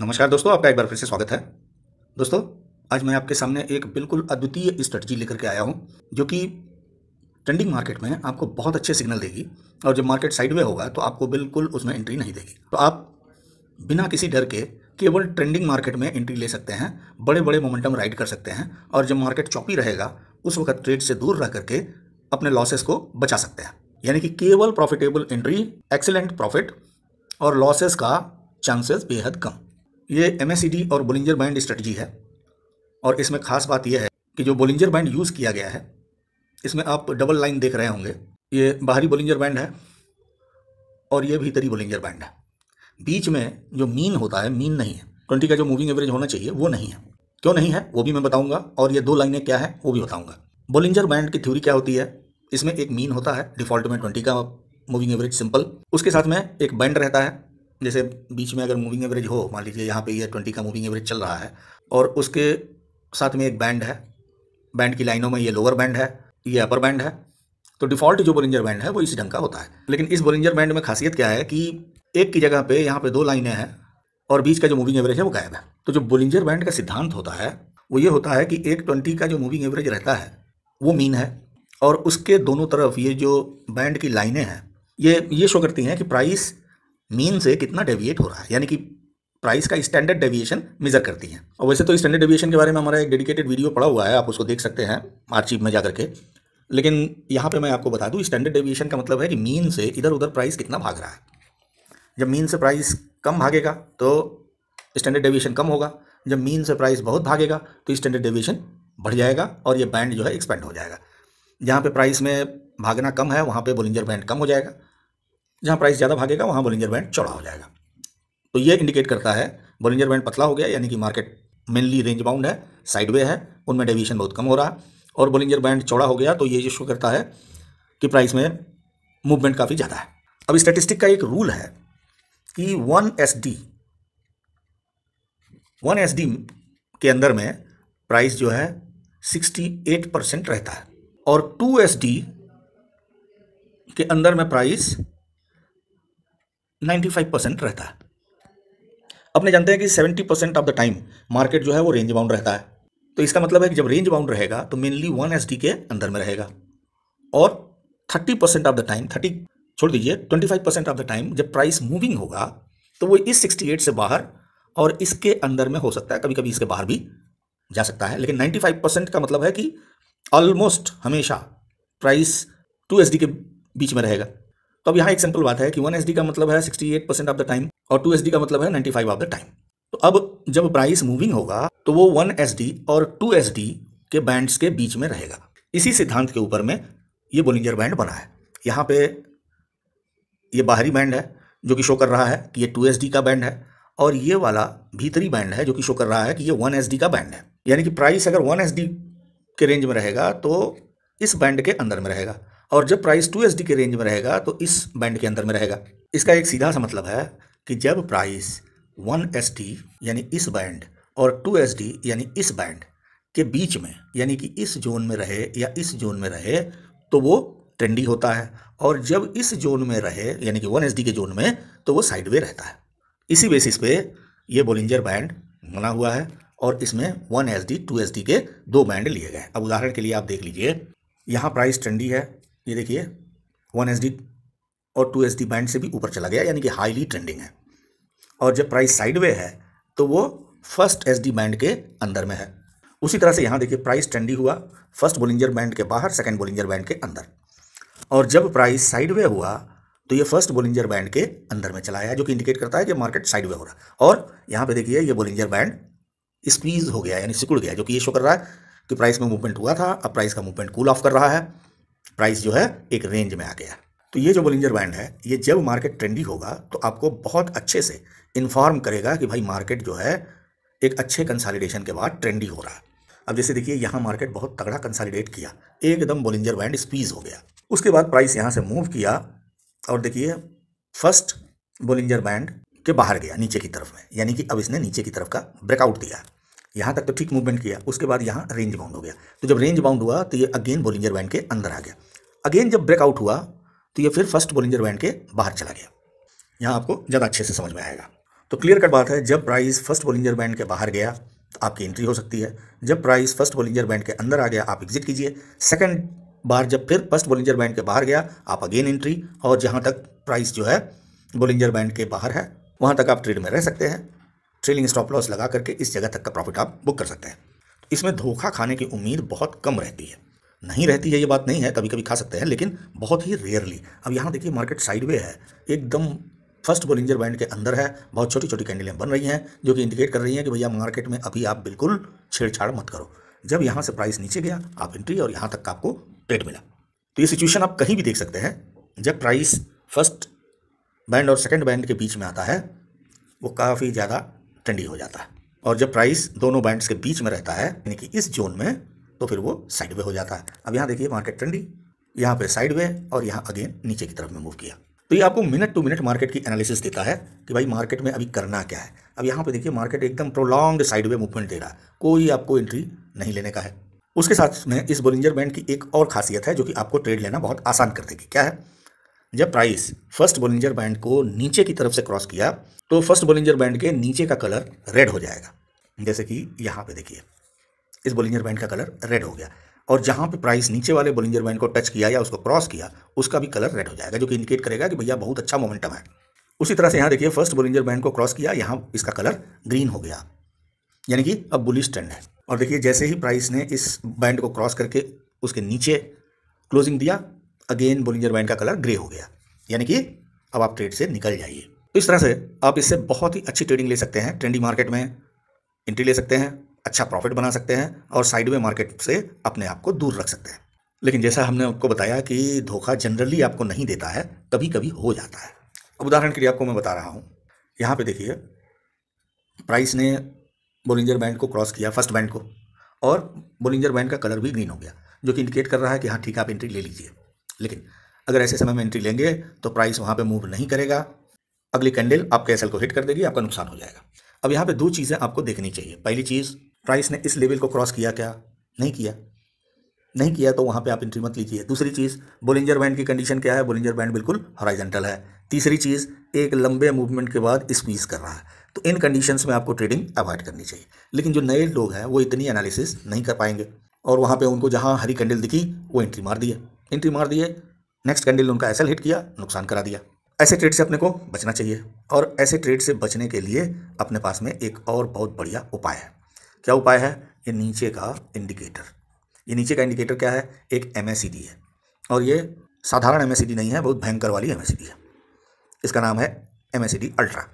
नमस्कार दोस्तों आपका एक बार फिर से स्वागत है दोस्तों आज मैं आपके सामने एक बिल्कुल अद्वितीय स्ट्रेटजी लेकर के आया हूँ जो कि ट्रेंडिंग मार्केट में आपको बहुत अच्छे सिग्नल देगी और जब मार्केट साइडवे होगा तो आपको बिल्कुल उसमें एंट्री नहीं देगी तो आप बिना किसी डर के केवल ट्रेंडिंग मार्केट में एंट्री ले सकते हैं बड़े बड़े मोमेंटम राइड कर सकते हैं और जब मार्केट चौपी रहेगा उस वक्त ट्रेड से दूर रह करके अपने लॉसेस को बचा सकते हैं यानी कि केवल प्रॉफिटेबल एंट्री एक्सेलेंट प्रॉफिट और लॉसेस का चांसेस बेहद कम ये एम और बोलिंजर बैंड स्ट्रेटजी है और इसमें खास बात यह है कि जो बोलिंजर बैंड यूज़ किया गया है इसमें आप डबल लाइन देख रहे होंगे ये बाहरी बोलिंजर बैंड है और ये भीतरी बोलिंजर बैंड है बीच में जो मीन होता है मीन नहीं है ट्वेंटी का जो मूविंग एवरेज होना चाहिए वो नहीं है क्यों नहीं है वो भी मैं बताऊँगा और ये दो लाइनें क्या है वो भी बताऊँगा बोलिंजर बैंड की थ्योरी क्या होती है इसमें एक मीन होता है डिफॉल्ट में ट्वेंटी का मूविंग एवरेज सिंपल उसके साथ में एक बैंड रहता है जैसे बीच में अगर मूविंग एवरेज हो मान लीजिए यहाँ पे ये ट्वेंटी का मूविंग एवरेज चल रहा है और उसके साथ में एक बैंड है बैंड की लाइनों में ये लोअर बैंड है ये अपर बैंड है तो डिफ़ॉल्ट जो बोलिंजर बैंड है वो इसी ढंग का होता है लेकिन इस बोलिंजर बैंड में खासियत क्या है कि एक की जगह पे यहाँ पे दो लाइनें हैं और बीच का जो मूविंग एवरेज है वो गायब है तो जो बोलिंजर बैंड का सिद्धांत होता है वो ये होता है कि एक ट्वेंटी का जो मूविंग एवरेज रहता है वो मीन है और उसके दोनों तरफ ये जो बैंड की लाइनें हैं ये ये शो करती हैं कि प्राइस मीन से कितना डेविएट हो रहा है यानी कि प्राइस का स्टैंडर्ड डेविएशन मेजर करती है और वैसे तो स्टैंडर्ड डेविएशन के बारे में हमारा एक डेडिकेटेड वीडियो पड़ा हुआ है आप उसको देख सकते हैं मार्चिप में जा के लेकिन यहाँ पे मैं आपको बता दूँ स्टैंडर्ड डेविएशन का मतलब है कि मीन से इधर उधर प्राइस कितना भाग रहा है जब मीन से प्राइस कम भागेगा तो स्टैंडर्ड डेविएशन कम होगा जब मीन से प्राइस बहुत भागेगा तो स्टैंडर्ड डेविएशन बढ़ जाएगा और ये बैंड जो है एक्सपेंड हो जाएगा जहाँ पे प्राइस में भागना कम है वहाँ पे बोलिंजर बैंड कम हो जाएगा जहाँ प्राइस ज़्यादा भागेगा वहाँ बोलिंजर बैंड चौड़ा हो जाएगा तो ये इंडिकेट करता है बोलिंजर बैंड पतला हो गया यानी कि मार्केट मेनली रेंज बाउंड है साइडवे है उनमें डेविएशन बहुत कम हो रहा है और बोलिंजर बैंड चौड़ा हो गया तो ये शो करता है कि प्राइस में मूवमेंट काफ़ी ज़्यादा है अब स्टेटिस्टिक का एक रूल है कि one S D one S D के अंदर में प्राइस जो है सिक्सटी एट परसेंट रहता है और टू एस डी के अंदर में प्राइस 95 परसेंट रहता है अपने जानते हैं कि 70 percent of the time market जो है वो रेंज बाउंड रहता है तो इसका मतलब है कि जब रेंज बाउंड रहेगा तो मेनली वन एस के अंदर में रहेगा और thirty percent of the time thirty छोड़ दीजिए twenty five percent of the time जब प्राइस मूविंग होगा तो वो इस सिक्सटी एट से बाहर और इसके अंदर में हो सकता है कभी कभी इसके बाहर भी जा सकता है लेकिन नाइन्टी फाइव परसेंट का मतलब है कि ऑलमोस्ट हमेशा प्राइस टू एस के बीच में रहेगा तो अब यहाँ एक सिंपल बात है कि वन एस का मतलब है sixty eight percent of the time और टू एस का मतलब है ninety five of the time तो अब जब प्राइस मूविंग होगा तो वो वन एस और टू एस के बैंड्स के बीच में रहेगा इसी सिद्धांत के ऊपर में ये बोलिंजर बैंड बना है यहाँ पे ये बाहरी बैंड है जो कि शो कर रहा है कि ये टू एस का बैंड है और ये वाला भीतरी बैंड है जो कि शो कर रहा है कि ये वन एस का बैंड है यानी कि प्राइस अगर वन एस के रेंज में रहेगा तो इस बैंड के अंदर में रहेगा और जब प्राइस टू एस के रेंज में रहेगा तो इस बैंड के अंदर में रहेगा इसका एक सीधा सा मतलब है कि जब प्राइस वन एस यानी इस बैंड और टू एस यानी इस बैंड के बीच में यानी कि इस जोन में रहे या इस जोन में रहे तो वो ट्रेंडी होता है और जब इस जोन में रहे यानी कि वन एस के जोन में तो वो साइडवे रहता है इसी बेसिस पे ये बोलिंजर बैंड बना हुआ है और इसमें one S D two S D के दो बैंड लिए गए अब उदाहरण के लिए आप देख लीजिए यहाँ प्राइस ट्रेंडी है ये देखिए वन एस डी और टू एस डी बैंड से भी ऊपर चला गया यानी कि हाईली ट्रेंडिंग है और जब प्राइस साइडवे है तो वो फर्स्ट एस डी बैंड के अंदर में है उसी तरह से यहाँ देखिए प्राइस ट्रेंडी हुआ फर्स्ट बोलिंजर बैंड के बाहर सेकेंड बोलिंजर बैंड के अंदर और जब प्राइस साइडवे हुआ तो ये फर्स्ट बोलिंजर बैंड के अंदर में चला गया जो कि इंडिकेट करता है कि मार्केट साइडवे हो रहा है और यहाँ पे देखिए ये बोलिंजर बैंड स्क्वीज हो गया यानी सिकुड़ गया जो कि ये शो कर रहा है कि प्राइस में मूवमेंट हुआ था अब प्राइस का मूवमेंट कूल ऑफ कर रहा है प्राइस जो है एक रेंज में आ गया तो ये जो बोलिंजर बैंड है ये जब मार्केट ट्रेंडी होगा तो आपको बहुत अच्छे से इन्फॉर्म करेगा कि भाई मार्केट जो है एक अच्छे कंसालिडेशन के बाद ट्रेंडी हो रहा है अब जैसे देखिए यहाँ मार्केट बहुत तगड़ा कंसालिडेट किया एकदम बोलिंजर बैंड स्पीज हो गया उसके बाद प्राइस यहाँ से मूव किया और देखिए फर्स्ट बोलिंजर बैंड के बाहर गया नीचे की तरफ में यानी कि अब इसने नीचे की तरफ का ब्रेकआउट दिया यहाँ तक तो ठीक मूवमेंट किया उसके बाद यहाँ रेंज बाउंड हो गया तो जब रेंज बाउंड हुआ तो ये अगेन बोलिंजर बैंड के अंदर आ गया अगेन जब ब्रेकआउट हुआ तो ये फिर फर्स्ट बोलिंजर बैंड के बाहर चला गया यहाँ आपको ज़्यादा अच्छे से समझ में आएगा तो क्लियर कट बात है जब प्राइस फर्स्ट बोलिंजर बैंड के बाहर गया तो आपकी एंट्री हो सकती है जब प्राइस फर्स्ट बोलिंजर बैंड के अंदर आ गया आप एग्जिट कीजिए सेकंड बार जब फिर फर्स्ट बोलिंजर बैंड के बाहर गया आप अगेन एंट्री और जहाँ तक प्राइस जो है बोलिंजर बैंड के बाहर है वहाँ तक आप ट्रेड में रह सकते हैं ट्रेलिंग स्टॉप लॉस लगा करके इस जगह तक का प्रॉफिट आप बुक कर सकते हैं इसमें धोखा खाने की उम्मीद बहुत कम रहती है नहीं रहती है ये बात नहीं है कभी कभी खा सकते हैं लेकिन बहुत ही रेयरली अब यहाँ देखिए मार्केट साइडवे है एकदम फर्स्ट बोलिंजर बैंड के अंदर है बहुत छोटी छोटी कैंडलें बन रही हैं जो कि इंडिकेट कर रही हैं कि भैया मार्केट में अभी आप बिल्कुल छेड़छाड़ मत करो जब यहाँ से प्राइस नीचे गया आप एंट्री और यहाँ तक आपको ट्रेड मिला तो ये सिचुएशन आप कहीं भी देख सकते हैं जब प्राइस फर्स्ट बैंड और सेकेंड बैंड के बीच में आता है वो काफ़ी ज़्यादा ट्रेंडी हो जाता है और जब प्राइस दोनों बैंड्स के बीच में रहता है यानी कि इस जोन में तो फिर वो साइड वे हो जाता है अब यहाँ देखिए मार्केट ट्रेंडी यहाँ पे साइड और यहाँ अगेन नीचे की तरफ में मूव किया तो ये आपको मिनट टू मिनट मार्केट की एनालिसिस देता है कि भाई मार्केट में अभी करना क्या है अब यहाँ पे देखिए मार्केट एकदम प्रोलॉन्ग साइड वे मूवमेंट दे रहा है कोई आपको एंट्री नहीं लेने का है उसके साथ में इस बोलिंजर बैंड की एक और खासियत है जो कि आपको ट्रेड लेना बहुत आसान कर देगी क्या है जब प्राइस फर्स्ट बोलिंजर बैंड को नीचे की तरफ से क्रॉस किया तो फर्स्ट बोलिंजर बैंड के नीचे का कलर रेड हो जाएगा जैसे कि यहाँ पे देखिए इस बोलिंजर बैंड का कलर रेड हो गया और जहाँ पे प्राइस नीचे वाले बोलिंजर बैंड को टच किया या उसको क्रॉस किया उसका भी कलर रेड हो जाएगा जो कि इंडिकेट करेगा कि भैया बहुत अच्छा मोमेंटम है उसी तरह से यहाँ देखिए फर्स्ट बोलिंजर बैंड को क्रॉस किया यहाँ इसका कलर ग्रीन हो गया यानी कि अब बुलिश ट्रेंड है और देखिए जैसे ही प्राइस ने इस बैंड को क्रॉस करके उसके नीचे क्लोजिंग दिया अगेन बोलिंजर बैंड का कलर ग्रे हो गया यानी कि अब आप ट्रेड से निकल जाइए इस तरह से आप इससे बहुत ही अच्छी ट्रेडिंग ले सकते हैं ट्रेंडिंग मार्केट में एंट्री ले सकते हैं अच्छा प्रॉफिट बना सकते हैं और साइडवे मार्केट से अपने आप को दूर रख सकते हैं लेकिन जैसा हमने आपको बताया कि धोखा जनरली आपको नहीं देता है कभी कभी हो जाता है अब उदाहरण के लिए आपको मैं बता रहा हूँ यहाँ पे देखिए प्राइस ने बोलिंजर बैंड को क्रॉस किया फर्स्ट बैंड को और बोलिंजर बैंड का कलर भी ग्रीन हो गया जो कि इंडिकेट कर रहा है कि हाँ ठीक है आप एंट्री ले लीजिए लेकिन अगर ऐसे समय में एंट्री लेंगे तो प्राइस वहाँ पर मूव नहीं करेगा अगली कैंडल आपके एसएल को हिट कर देगी आपका नुकसान हो जाएगा अब यहाँ पे दो चीज़ें आपको देखनी चाहिए पहली चीज़ प्राइस ने इस लेवल को क्रॉस किया क्या नहीं किया नहीं किया तो वहाँ पे आप एंट्री मत लीजिए दूसरी चीज़ बोलिंजर बैंड की कंडीशन क्या है बोलिंजर बैंड बिल्कुल हॉराइजेंटल है तीसरी चीज़ एक लंबे मूवमेंट के बाद स्पीज कर रहा है तो इन कंडीशंस में आपको ट्रेडिंग अवॉइड करनी चाहिए लेकिन जो नए लोग हैं वो इतनी एनालिसिस नहीं कर पाएंगे और वहाँ पर उनको जहाँ हरी कैंडल दिखी वो एंट्री मार दिए एंट्री मार दिए नेक्स्ट कैंडल उनका एसल हिट किया नुकसान करा दिया ऐसे ट्रेड से अपने को बचना चाहिए और ऐसे ट्रेड से बचने के लिए अपने पास में एक और बहुत बढ़िया उपाय है क्या उपाय है ये नीचे का इंडिकेटर ये नीचे का इंडिकेटर क्या है एक एम है और ये साधारण एम नहीं है बहुत भयंकर वाली एम है इसका नाम है एम अल्ट्रा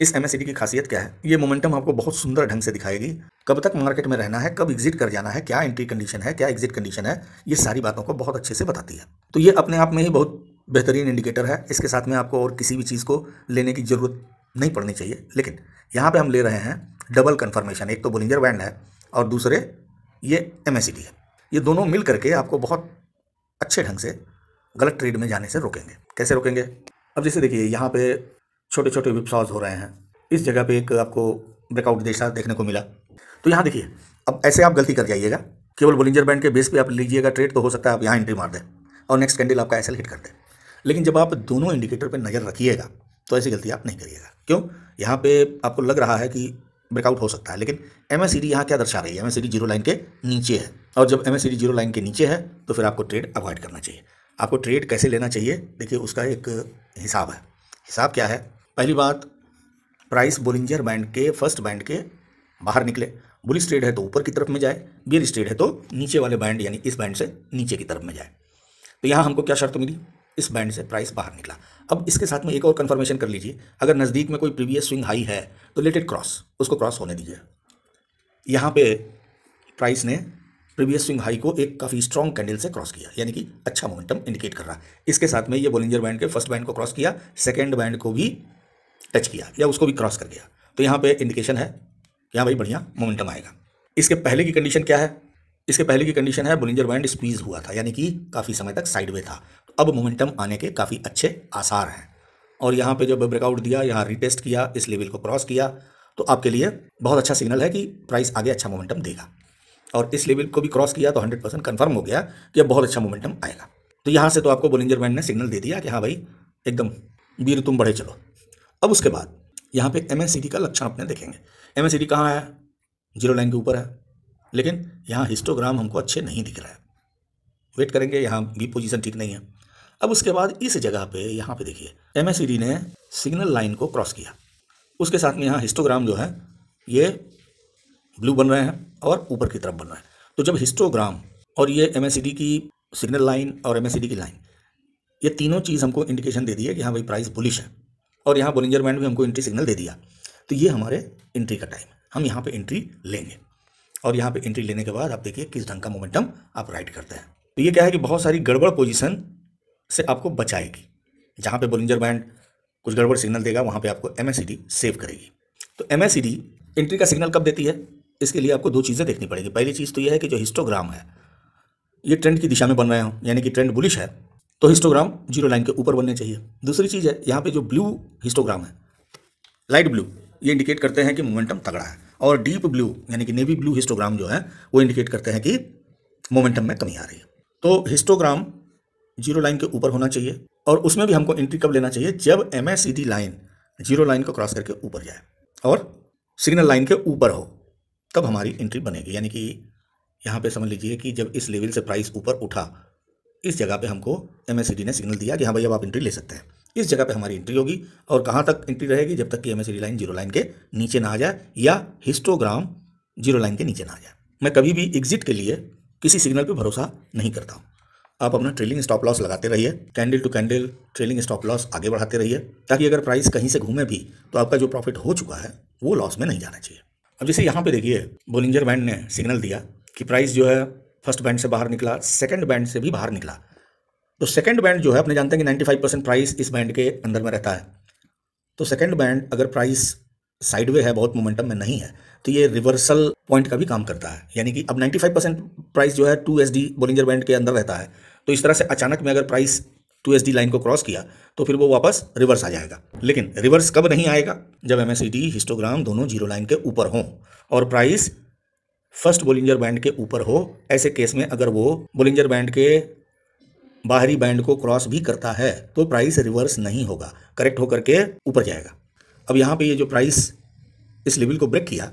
इस एम की खासियत क्या है ये मोमेंटम आपको बहुत सुंदर ढंग से दिखाएगी कब तक मार्केट में रहना है कब एग्जिट कर जाना है क्या एंट्री कंडीशन है क्या एग्जिट कंडीशन है ये सारी बातों को बहुत अच्छे से बताती है तो ये अपने आप में ही बहुत बेहतरीन इंडिकेटर है इसके साथ में आपको और किसी भी चीज़ को लेने की ज़रूरत नहीं पड़नी चाहिए लेकिन यहाँ पर हम ले रहे हैं डबल कन्फर्मेशन एक तो बोलिंजर बैंड है और दूसरे ये एम है ये दोनों मिल करके आपको बहुत अच्छे ढंग से गलत ट्रेड में जाने से रोकेंगे कैसे रोकेंगे अब जैसे देखिए यहाँ पे छोटे छोटे विपसॉज हो रहे हैं इस जगह पे एक आपको ब्रेकआउट देशा देखने को मिला तो यहाँ देखिए अब ऐसे आप गलती कर जाइएगा केवल बोलिंजर बैंड के बेस पे आप लीजिएगा ट्रेड तो हो सकता है आप यहाँ एंट्री मार दें और नेक्स्ट कैंडल आपका एसल हिट कर दे लेकिन जब आप दोनों इंडिकेटर पर नज़र रखिएगा तो ऐसी गलती आप नहीं करिएगा क्यों यहाँ पे आपको लग रहा है कि ब्रेकआउट हो सकता है लेकिन एम एस यहाँ क्या दर्शा रही है एम एस जीरो लाइन के नीचे है और जब एम एस जीरो लाइन के नीचे है तो फिर आपको ट्रेड अवॉइड करना चाहिए आपको ट्रेड कैसे लेना चाहिए देखिए उसका एक हिसाब है हिसाब क्या है पहली बात प्राइस बोलिंजर बैंड के फर्स्ट बैंड के बाहर निकले बुलिस ट्रेड है तो ऊपर की तरफ में जाए बियर ट्रेड है तो नीचे वाले बैंड यानी इस बैंड से नीचे की तरफ में जाए तो यहाँ हमको क्या शर्त मिली इस बैंड से प्राइस बाहर निकला अब इसके साथ में एक और कंफर्मेशन कर लीजिए अगर नज़दीक में कोई प्रीवियस स्विंग हाई है तो लेटेड क्रॉस उसको क्रॉस होने दीजिए यहाँ पे प्राइस ने प्रीवियस स्विंग हाई को एक काफ़ी स्ट्रॉन्ग कैंडल से क्रॉस किया यानी कि अच्छा मोमेंटम इंडिकेट कर रहा है इसके साथ में ये बोलिंजर बैंड के फर्स्ट बैंड को क्रॉस किया सेकेंड बैंड को भी टच किया या उसको भी क्रॉस कर गया तो यहाँ पर इंडिकेशन है कि हाँ भाई बढ़िया मोमेंटम आएगा इसके पहले की कंडीशन क्या है इसके पहले की कंडीशन है बोलिंजर बैंड स्क्वीज हुआ था यानी कि काफ़ी समय तक साइडवे था अब मोमेंटम आने के काफ़ी अच्छे आसार हैं और यहाँ पे जब ब्रेकआउट दिया यहाँ रिटेस्ट किया इस लेवल को क्रॉस किया तो आपके लिए बहुत अच्छा सिग्नल है कि प्राइस आगे अच्छा मोमेंटम देगा और इस लेवल को भी क्रॉस किया तो हंड्रेड परसेंट कन्फर्म हो गया कि अब बहुत अच्छा मोमेंटम आएगा तो यहाँ से तो आपको बोलिंजर बैंड ने सिग्नल दे दिया कि हाँ भाई एकदम वीर तुम बढ़े चलो अब उसके बाद यहाँ पे एम का लक्षण अपने देखेंगे एम एस कहाँ है जीरो लाइन के ऊपर है लेकिन यहाँ हिस्टोग्राम हमको अच्छे नहीं दिख रहा है वेट करेंगे यहाँ भी पोजीशन ठीक नहीं है अब उसके बाद इस जगह पे यहाँ पे देखिए एम ने सिग्नल लाइन को क्रॉस किया उसके साथ में यहाँ हिस्टोग्राम जो है ये ब्लू बन रहे हैं और ऊपर की तरफ बन रहे हैं तो जब हिस्टोग्राम और ये एम की सिग्नल लाइन और एम की लाइन ये तीनों चीज़ हमको इंडिकेशन दे दी है कि हाँ भाई प्राइस बुलिश है और यहाँ बोलिंजर बैंड भी हमको एंट्री सिग्नल दे दिया तो ये हमारे एंट्री का टाइम है हम यहाँ पर एंट्री लेंगे और यहाँ पर एंट्री लेने के बाद आप देखिए किस ढंग का मोमेंटम आप राइड करते हैं तो ये क्या है कि बहुत सारी गड़बड़ पोजीशन से आपको बचाएगी जहाँ पे बोलिंजर बैंड कुछ गड़बड़ सिग्नल देगा वहाँ पे आपको एम सेव करेगी तो एम एंट्री का सिग्नल कब देती है इसके लिए आपको दो चीज़ें देखनी पड़ेगी पहली चीज़ तो यह है कि जो हिस्टोग्राम है ये ट्रेंड की दिशा में बन रहे हो यानी कि ट्रेंड बुलिश है तो हिस्टोग्राम जीरो लाइन के ऊपर बनने चाहिए दूसरी चीज़ है यहाँ पे जो ब्लू हिस्टोग्राम है लाइट ब्लू ये इंडिकेट करते हैं कि मोमेंटम तगड़ा है और डीप ब्लू यानी कि नेवी ब्लू हिस्टोग्राम जो है वो इंडिकेट करते हैं कि मोमेंटम में कमी आ रही है तो हिस्टोग्राम जीरो लाइन के ऊपर होना चाहिए और उसमें भी हमको एंट्री कब लेना चाहिए जब एम लाइन जीरो लाइन को क्रॉस करके ऊपर जाए और सिग्नल लाइन के ऊपर हो तब हमारी एंट्री बनेगी यानी कि यहाँ पे समझ लीजिए कि जब इस लेवल से प्राइस ऊपर उठा इस जगह पे हमको एम ने सिग्नल दिया कि हाँ भाई अब आप एंट्री ले सकते हैं इस जगह पे हमारी एंट्री होगी और कहाँ तक एंट्री रहेगी जब तक कि एम लाइन जीरो लाइन के नीचे ना आ जाए या हिस्टोग्राम जीरो लाइन के नीचे ना आ जाए मैं कभी भी एग्जिट के लिए किसी सिग्नल पर भरोसा नहीं करता हूँ आप अपना ट्रेलिंग स्टॉप लॉस लगाते रहिए candle to candle trailing stop loss आगे बढ़ाते रहिए ताकि अगर प्राइस कहीं से घूमे भी तो आपका जो प्रॉफिट हो चुका है वो लॉस में नहीं जाना चाहिए अब जैसे यहाँ पे देखिए बोलिंजर बैंड ने सिग्नल दिया कि प्राइस जो है फर्स्ट बैंड से बाहर निकला सेकेंड बैंड से भी बाहर निकला तो सेकेंड बैंड जो है अपने जानते हैं कि नाइन्टी परसेंट प्राइस इस बैंड के अंदर में रहता है तो सेकेंड बैंड अगर प्राइस साइडवे है बहुत मोमेंटम में नहीं है तो ये रिवर्सल पॉइंट का भी काम करता है यानी कि अब 95 परसेंट प्राइस जो है two S D Bollinger band के अंदर रहता है तो इस तरह से अचानक में अगर price two S D line को क्रॉस किया तो फिर वो वापस रिवर्स आ जाएगा लेकिन रिवर्स कब नहीं आएगा जब एम हिस्टोग्राम दोनों जीरो लाइन के ऊपर हों और प्राइस फर्स्ट बोलिंजर बैंड के ऊपर हो ऐसे केस में अगर वो बोलिंजर बैंड के बाहरी बैंड को क्रॉस भी करता है तो प्राइस रिवर्स नहीं होगा करेक्ट होकर के ऊपर जाएगा अब यहाँ पे ये जो प्राइस इस लेवल को ब्रेक किया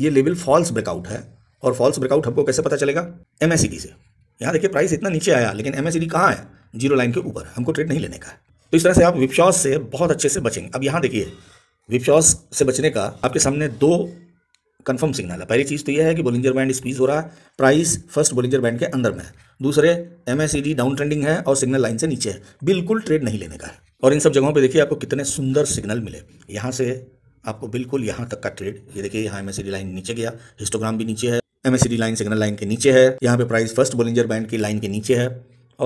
ये लेवल फॉल्स ब्रेकआउट है और फॉल्स ब्रेकआउट हमको कैसे पता चलेगा एम से यहाँ देखिए प्राइस इतना नीचे आया लेकिन एम एस कहाँ है जीरो लाइन के ऊपर हमको ट्रेड नहीं लेने का तो इस तरह से आप विपशॉस से बहुत अच्छे से बचेंगे अब यहाँ देखिए विपशॉस से बचने का आपके सामने दो कन्फर्म सिग्नल है पहली चीज़ तो यह है कि बोलिंजर बैंड स्पीज हो रहा है प्राइस फर्स्ट बोलिंजर बैंड के अंदर में है दूसरे एम डाउन ट्रेंडिंग है और सिग्नल लाइन से नीचे है बिल्कुल ट्रेड नहीं लेने का है और इन सब जगहों पे देखिए आपको कितने सुंदर सिग्नल मिले यहाँ से आपको बिल्कुल यहाँ तक का ट्रेड ये देखिए यहाँ एम लाइन नीचे गया हिस्टोग्राम भी नीचे है एम लाइन सिग्नल लाइन के नीचे है यहाँ पे प्राइस फर्स्ट बोलिंजर बैंड की लाइन के नीचे है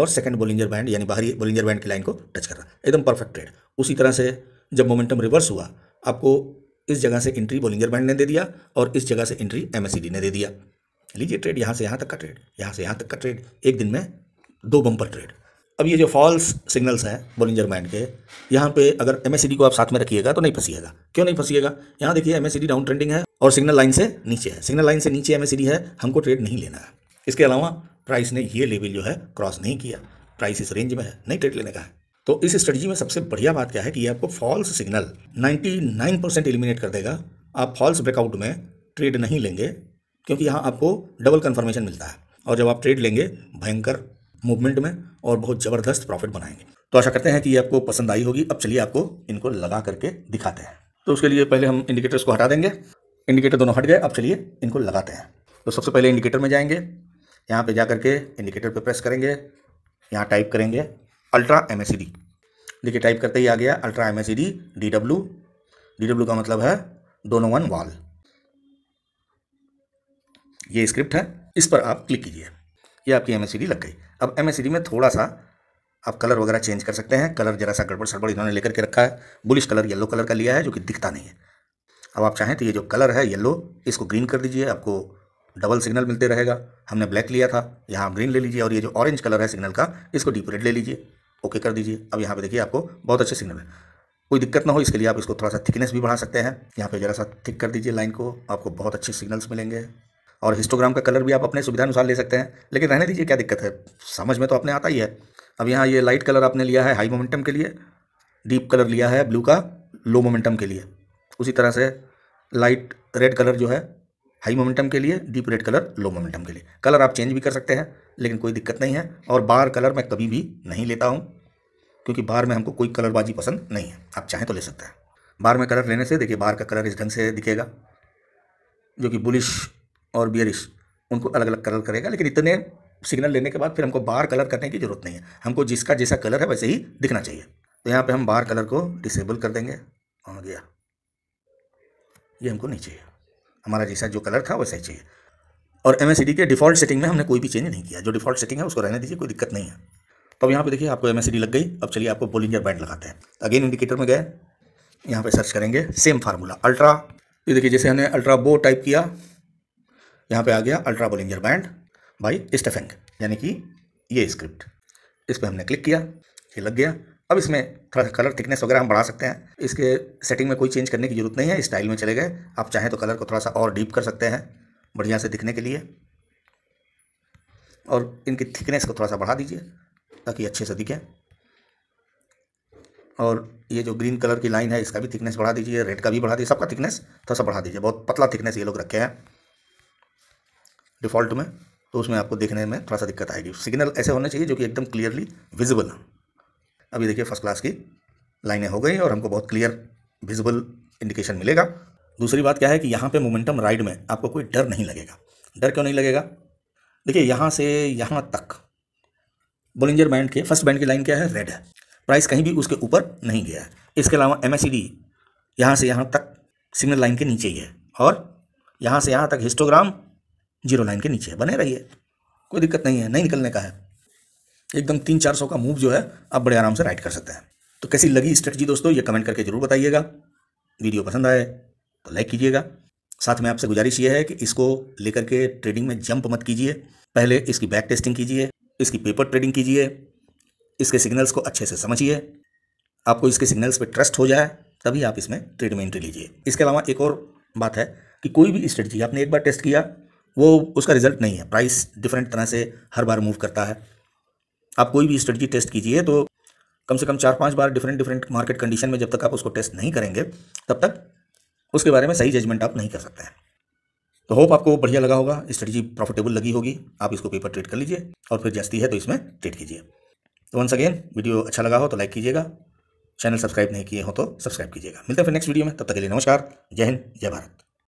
और सेकंड बोलिंजर बैंड यानी बाहरी बोलिंजर बैंड की लाइन को टच कर रहा है एकदम परफेक्ट ट्रेड उसी तरह से जब मोमेंटम रिवर्स हुआ आपको इस जगह से एंट्री बोलिंजर बैंड ने दे दिया और इस जगह से एंट्री एम ने दे दिया लीजिए ट्रेड यहाँ से यहाँ तक का ट्रेड यहाँ से यहाँ तक का ट्रेड एक दिन में दो बम्पर ट्रेड अब ये जो फॉल्स सिग्नल्स हैं बोलिंजर माइंड के यहाँ पे अगर एम को आप साथ में रखिएगा तो नहीं फंसीएगा क्यों नहीं फंसीएगा यहाँ देखिए एम डाउन ट्रेंडिंग है और सिग्नल लाइन से नीचे है सिग्नल लाइन से नीचे एम है हमको ट्रेड नहीं लेना है इसके अलावा प्राइस ने ये लेवल जो है क्रॉस नहीं किया प्राइस इस रेंज में है नहीं ट्रेड लेने का है तो इस स्ट्रेटजी में सबसे बढ़िया बात क्या है कि ये आपको फॉल्स सिग्नल 99 परसेंट एलिमिनेट कर देगा आप फॉल्स ब्रेकआउट में ट्रेड नहीं लेंगे क्योंकि यहाँ आपको डबल कन्फर्मेशन मिलता है और जब आप ट्रेड लेंगे भयंकर मूवमेंट में और बहुत ज़बरदस्त प्रॉफिट बनाएंगे तो आशा करते हैं कि ये आपको पसंद आई होगी अब चलिए आपको इनको लगा करके दिखाते हैं तो उसके लिए पहले हम इंडिकेटर्स को हटा देंगे इंडिकेटर दोनों हट गए अब चलिए इनको लगाते हैं तो सबसे पहले इंडिकेटर में जाएंगे यहाँ पे जा करके इंडिकेटर पे प्रेस करेंगे यहाँ टाइप करेंगे अल्ट्रा एम देखिए टाइप करते ही आ गया ultra M S D D W D W का मतलब है दोनों वन वॉल ये स्क्रिप्ट है इस पर आप क्लिक कीजिए ये आपकी एम लग गई अब एम में थोड़ा सा आप कलर वगैरह चेंज कर सकते हैं कलर जरा सा गड़बड़ सड़बड़ इन्होंने लेकर के रखा है बुलिश कलर येलो कलर का लिया है जो कि दिखता नहीं है अब आप चाहें तो ये जो कलर है येलो इसको ग्रीन कर दीजिए आपको डबल सिग्नल मिलते रहेगा हमने ब्लैक लिया था यहाँ आप ग्रीन ले लीजिए और ये जो ऑरेंज कलर है सिग्नल का इसको डीप रेड ले लीजिए ओके कर दीजिए अब यहाँ पे देखिए आपको बहुत अच्छे सिग्नल है कोई दिक्कत ना हो इसके लिए आप इसको थोड़ा सा थिकनेस भी बढ़ा सकते हैं यहाँ पे जरा सा थिक कर दीजिए लाइन को आपको बहुत अच्छे सिग्नल्स मिलेंगे और हिस्टोग्राम का कलर भी आप अपने सुविधा अनुसार ले सकते हैं लेकिन रहने दीजिए क्या दिक्कत है समझ में तो अपने आता ही है अब यहाँ ये लाइट कलर आपने लिया है हाई मोमेंटम के लिए डीप कलर लिया है ब्लू का लो मोमेंटम के लिए उसी तरह से लाइट रेड कलर जो है हाई मोमेंटम के लिए deep red colour low momentum के लिए कलर आप चेंज भी कर सकते हैं लेकिन कोई दिक्कत नहीं है और बार कलर मैं कभी भी नहीं लेता हूँ क्योंकि बार में हमको कोई कलरबाजी पसंद नहीं है आप चाहें तो ले सकते हैं बार में कलर लेने से देखिए बार का कलर इस ढंग से दिखेगा जो कि बुलिश और बियरिश उनको अलग अलग कलर करेगा लेकिन इतने सिग्नल लेने के बाद फिर हमको बार कलर करने की ज़रूरत नहीं है हमको जिसका जैसा कलर है वैसे ही दिखना चाहिए तो यहाँ पे हम बार कलर को डिसेबल कर देंगे आ गया ये हमको नहीं चाहिए हमारा जैसा जो कलर था वैसा ही चाहिए और एम के डिफ़ॉल्ट सेटिंग में हमने कोई भी चेंज नहीं किया जो डिफ़ॉल्ट सेटिंग है उसको रहने दीजिए कोई दिक्कत नहीं है तो अब यहाँ पर देखिए आपको एम लग गई अब चलिए आपको बोलिंजर बैंड लगाते हैं अगेन इंडिकेटर में गए यहाँ पर सर्च करेंगे सेम फार्मूला अल्ट्रा ये देखिए जैसे हमने अल्ट्रा बो टाइप किया यहाँ पे आ गया अल्ट्रा बोलिंगर बैंड बाई स्टेफेंग यानी कि ये स्क्रिप्ट इस पर हमने क्लिक किया ये लग गया अब इसमें थोड़ा सा कलर थिकनेस वगैरह हम बढ़ा सकते हैं इसके सेटिंग में कोई चेंज करने की जरूरत नहीं है स्टाइल में चले गए आप चाहें तो कलर को थोड़ा सा और डीप कर सकते हैं बढ़िया से दिखने के लिए और इनकी थिकनेस को थोड़ा सा बढ़ा दीजिए ताकि अच्छे से दिखे और ये जो ग्रीन कलर की लाइन है इसका भी थिकनेस बढ़ा दीजिए रेड का भी बढ़ा दीजिए सबका थिकनेस थोड़ा सा बढ़ा दीजिए बहुत पतला थिकनेस ये लोग रखे हैं डिफ़ॉल्ट में तो उसमें आपको देखने में थोड़ा सा दिक्कत आएगी सिग्नल ऐसे होने चाहिए जो कि एकदम क्लियरली विजिबल है अभी देखिए फर्स्ट क्लास की लाइनें हो गई और हमको बहुत क्लियर विजिबल इंडिकेशन मिलेगा दूसरी बात क्या है कि यहाँ पे मोमेंटम राइड में आपको कोई डर नहीं लगेगा डर क्यों नहीं लगेगा देखिए यहाँ से यहाँ तक बोलिंजर बैंड के फर्स्ट बैंड की लाइन क्या है रेड है प्राइस कहीं भी उसके ऊपर नहीं गया है इसके अलावा एम एस यहाँ से यहाँ तक सिग्नल लाइन के नीचे ही है और यहाँ से यहाँ तक हिस्टोग्राम जीरो लाइन के नीचे है बने रहिए कोई दिक्कत नहीं है नहीं निकलने का है एकदम तीन चार सौ का मूव जो है आप बड़े आराम से राइट कर सकते हैं तो कैसी लगी स्ट्रेटजी दोस्तों ये कमेंट करके जरूर बताइएगा वीडियो पसंद आए तो लाइक कीजिएगा साथ में आपसे गुजारिश ये है कि इसको लेकर के ट्रेडिंग में जंप मत कीजिए पहले इसकी बैक टेस्टिंग कीजिए इसकी पेपर ट्रेडिंग कीजिए इसके सिग्नल्स को अच्छे से समझिए आपको इसके सिग्नल्स पर ट्रस्ट हो जाए तभी आप इसमें ट्रेड में एंट्री लीजिए इसके अलावा एक और बात है कि कोई भी स्ट्रेटजी आपने एक बार टेस्ट किया वो उसका रिजल्ट नहीं है प्राइस डिफरेंट तरह से हर बार मूव करता है आप कोई भी स्ट्रेटजी टेस्ट कीजिए तो कम से कम चार पांच बार डिफरेंट डिफरेंट मार्केट कंडीशन में जब तक आप उसको टेस्ट नहीं करेंगे तब तक उसके बारे में सही जजमेंट आप नहीं कर सकते हैं तो होप आपको बढ़िया लगा होगा स्ट्रेटजी प्रॉफिटेबल लगी होगी आप इसको पेपर ट्रेड कर लीजिए और फिर जस्ती है तो इसमें ट्रेड कीजिए तो वंस अगेन वीडियो अच्छा लगा हो तो लाइक कीजिएगा चैनल सब्सक्राइब नहीं किए हो तो सब्सक्राइब कीजिएगा मिलते हैं फिर नेक्स्ट वीडियो में तब तक के लिए नमस्कार जय हिंद जय भारत